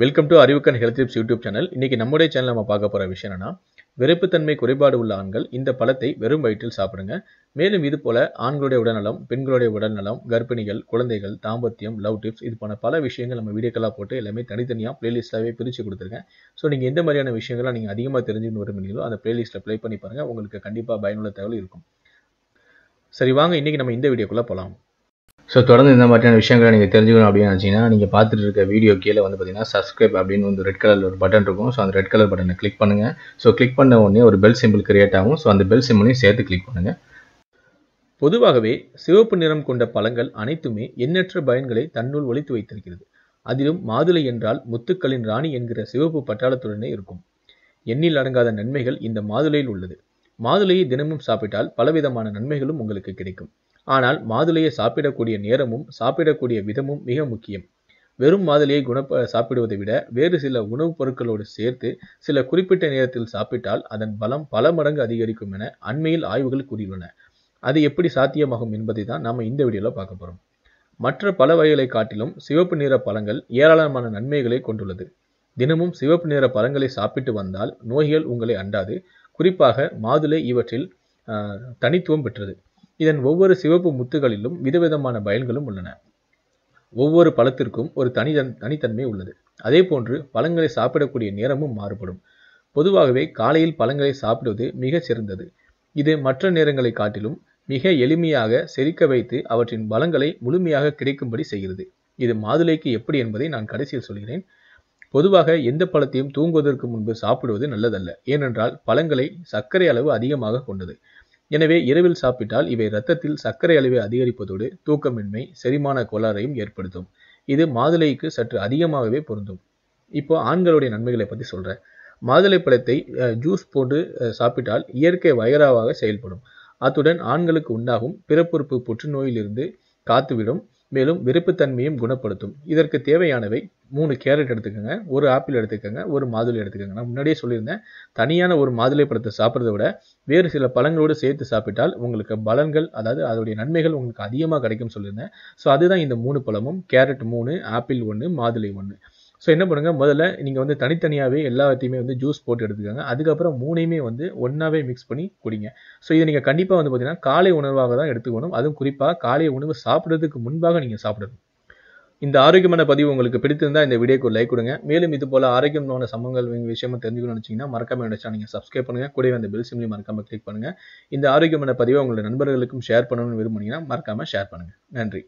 welcome to Arivukkan health tips YouTube channel இன்றைக்கி நம்முடைய சேனலில் நம்ம பார்க்க போகிற விஷயம் என்னன்னா வெறுப்புத்தன்மை குறைபாடு உள்ள ஆண்கள் இந்த பழத்தை வெறும் வயிற்றில் சாப்பிடுங்க மேலும் இது போல ஆண்களுடைய உடல்நலம் பெண்களுடைய உடல்நலம் கர்ப்பிணிகள் குழந்தைகள் தாம்பத்தியம் லவ் டிப்ஸ் இது போன பல விஷயங்கள் நம்ம வீடியோக்கெல்லாம் போட்டு எல்லாமே தனித்தனியாக பிளேலிஸ்ட்டாகவே பிரித்து கொடுத்துருக்கேன் ஸோ நீங்கள் எந்த மாதிரியான விஷயங்கள்லாம் நீங்கள் அதிகமாக தெரிஞ்சுன்னு விரும்புகிறீங்களோ அந்த பிளேலிஸ்ட்டில் ப்ளே பண்ணி பாருங்கள் உங்களுக்கு கண்டிப்பாக பயனுள்ள தகவல் இருக்கும் சரி வாங்க இன்றைக்கி நம்ம இந்த வீடியோக்குள்ளே போகலாம் ஸோ தொடர்ந்து இந்த மாதிரியான விஷயங்களை நீங்கள் தெரிஞ்சுக்கணும் அப்படின்னு நினச்சிங்கன்னா நீங்கள் பார்த்துட்டு இருக்க வீடியோ கீழே வந்து பார்த்தீங்கன்னா சப்ஸ்கிரைப் அப்படின்னு வந்து ரெட் கலர் ஒரு பட்டன் இருக்கும் ஸோ அந்த ரெட் கலர் பட்டனை கிளிக் பண்ணுங்கள் ஸோ கிளிக் பண்ண உடனே ஒரு பெல் சிம்பிள் கிரியேட் ஆகும் ஸோ அந்த பெல் சிம்பிளையும் சேர்த்து கிளிக் பண்ணுங்கள் பொதுவாகவே சிவப்பு நிறம் கொண்ட பழங்கள் அனைத்துமே எண்ணற்ற பயன்களை தன்னுள் ஒழித்து வைத்திருக்கிறது அதிலும் மாதுளை என்றால் முத்துக்களின் ராணி என்கிற சிவப்பு பட்டாளத்துடனே இருக்கும் எண்ணில் அடங்காத நன்மைகள் இந்த மாதுளையில் உள்ளது மாதுளையை தினமும் சாப்பிட்டால் பலவிதமான நன்மைகளும் உங்களுக்கு கிடைக்கும் ஆனால் மாதுளையை சாப்பிடக்கூடிய நேரமும் சாப்பிடக்கூடிய விதமும் மிக முக்கியம் வெறும் மாதுளையை குணப்ப சாப்பிடுவதை விட வேறு சில உணவுப் பொருட்களோடு சேர்த்து சில குறிப்பிட்ட நேரத்தில் சாப்பிட்டால் அதன் பலம் பல மடங்கு அதிகரிக்கும் என அண்மையில் ஆய்வுகள் கூறியுள்ளன அது எப்படி சாத்தியமாகும் என்பதை தான் நாம் இந்த வீடியோவில் பார்க்க போகிறோம் மற்ற பல வகைகளை காட்டிலும் சிவப்பு நிற பழங்கள் ஏராளமான நன்மைகளை கொண்டுள்ளது தினமும் சிவப்பு நிற பழங்களை சாப்பிட்டு வந்தால் நோய்கள் உங்களை அண்டாது குறிப்பாக மாதுளை இவற்றில் தனித்துவம் பெற்றது இதன் ஒவ்வொரு சிவப்பு முத்துகளிலும் விதவிதமான பயன்களும் உள்ளன ஒவ்வொரு பழத்திற்கும் ஒரு தனி தனித்தன்மை உள்ளது அதே போன்று பழங்களை சாப்பிடக்கூடிய நேரமும் மாறுபடும் பொதுவாகவே காலையில் பழங்களை சாப்பிடுவது மிக சிறந்தது இது மற்ற நேரங்களை காட்டிலும் மிக எளிமையாக செரிக்க வைத்து அவற்றின் பலங்களை முழுமையாக கிடைக்கும்படி செய்கிறது இது மாதுளைக்கு எப்படி என்பதை நான் கடைசியில் சொல்கிறேன் பொதுவாக எந்த பழத்தையும் தூங்குவதற்கு முன்பு சாப்பிடுவது நல்லதல்ல ஏனென்றால் பழங்களை சர்க்கரை அளவு அதிகமாக கொண்டது எனவே இரவில் சாப்பிட்டால் இவை இரத்தத்தில் சர்க்கரை அளவை அதிகரிப்பதோடு தூக்கமின்மை செரிமான கோளாறையும் ஏற்படுத்தும் இது மாதுளைக்கு சற்று அதிகமாகவே பொருந்தும் இப்போ ஆண்களுடைய நன்மைகளை பற்றி சொல்கிறேன் மாதுளை பழத்தை ஜூஸ் போட்டு சாப்பிட்டால் இயற்கை வயராவாக செயல்படும் அத்துடன் ஆண்களுக்கு உண்டாகும் பிறப்புறுப்பு புற்றுநோயிலிருந்து காத்துவிடும் மேலும் வெறுப்புத்தன்மையும் குணப்படுத்தும் இதற்கு தேவையானவை மூணு கேரட் எடுத்துக்கோங்க ஒரு ஆப்பிள் எடுத்துக்கோங்க ஒரு மாதுளை எடுத்துக்கோங்க நான் முன்னாடியே சொல்லியிருந்தேன் தனியான ஒரு மாதுளை பழத்தை சாப்பிட்றத விட வேறு சில பழங்களோடு சேர்த்து சாப்பிட்டால் உங்களுக்கு பலன்கள் அதாவது அதோடைய நன்மைகள் உங்களுக்கு அதிகமாக கிடைக்கும் சொல்லியிருந்தேன் ஸோ அதுதான் இந்த மூணு பழமும் கேரட் மூணு ஆப்பிள் ஒன்று மாதுளை ஒன்று ஸோ என்ன பண்ணுங்கள் முதல்ல நீங்கள் வந்து தனித்தனியாகவே எல்லாத்தையுமே வந்து ஜூஸ் போட்டு எடுத்துக்கோங்க அதுக்கப்புறம் மூணையுமே வந்து ஒன்றாவே மிக்ஸ் பண்ணி குடிங்க ஸோ இதை நீங்கள் கண்டிப்பாக வந்து பார்த்தீங்கன்னா காலை உணவாக தான் எடுத்துக்கணும் அதுவும் குறிப்பாக காலை உணவு சாப்பிட்றதுக்கு முன்பாக நீங்கள் சாப்பிடணும் இந்த ஆரோக்கியமான பதிவு உங்களுக்கு பிடித்திருந்தால் இந்த வீடியோக்கு லைக் கொடுங்க மேலும் இது போல் ஆரோக்கியமான சம்பவங்கள் எங்கள் விஷயமா தெரிஞ்சுக்கணும்னு நினச்சிங்கன்னா மறக்காமல் நினைச்சா நீங்கள் சப்ஸ்கிரைப் பண்ணுங்கள் கூடவே அந்த பெல் சிம்லி மறக்காமல் கிளிக் பண்ணுங்கள் இந்த ஆரோக்கியமான பதிவை உங்களோட நண்பர்களுக்கும் ஷேர் பண்ணணும்னு விரும்புனீங்கன்னா மறக்காமல் ஷேர் பண்ணுங்கள் நன்றி